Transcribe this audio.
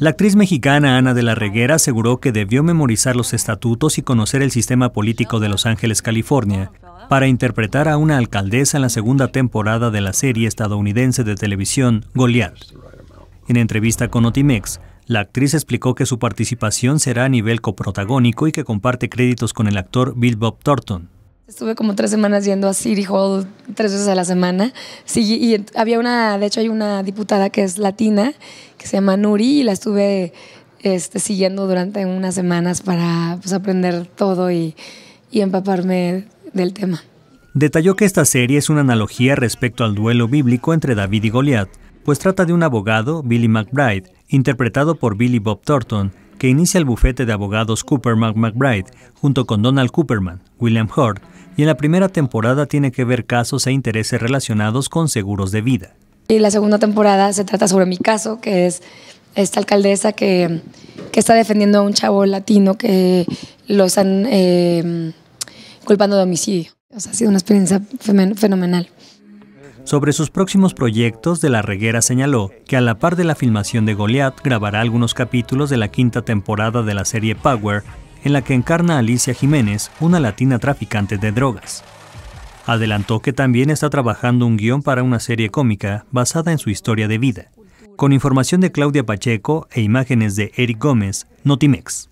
La actriz mexicana Ana de la Reguera aseguró que debió memorizar los estatutos y conocer el sistema político de Los Ángeles, California, para interpretar a una alcaldesa en la segunda temporada de la serie estadounidense de televisión Goliath. En entrevista con Otimex, la actriz explicó que su participación será a nivel coprotagónico y que comparte créditos con el actor Bill Bob Thornton. Estuve como tres semanas yendo a City Hall tres veces a la semana. Sí, y había una, de hecho hay una diputada que es latina, que se llama Nuri, y la estuve este, siguiendo durante unas semanas para pues, aprender todo y, y empaparme del tema. Detalló que esta serie es una analogía respecto al duelo bíblico entre David y Goliat, pues trata de un abogado, Billy McBride, interpretado por Billy Bob Thornton, que inicia el bufete de abogados Cooper McBride junto con Donald Cooperman, William Hurd y en la primera temporada tiene que ver casos e intereses relacionados con seguros de vida. Y la segunda temporada se trata sobre mi caso, que es esta alcaldesa que, está defendiendo a un chavo latino que lo están eh, culpando de homicidio. O ha sido una experiencia fenomenal. Sobre sus próximos proyectos, De la Reguera señaló que a la par de la filmación de Goliath grabará algunos capítulos de la quinta temporada de la serie Power, en la que encarna Alicia Jiménez, una latina traficante de drogas. Adelantó que también está trabajando un guión para una serie cómica basada en su historia de vida. Con información de Claudia Pacheco e imágenes de Eric Gómez, Notimex.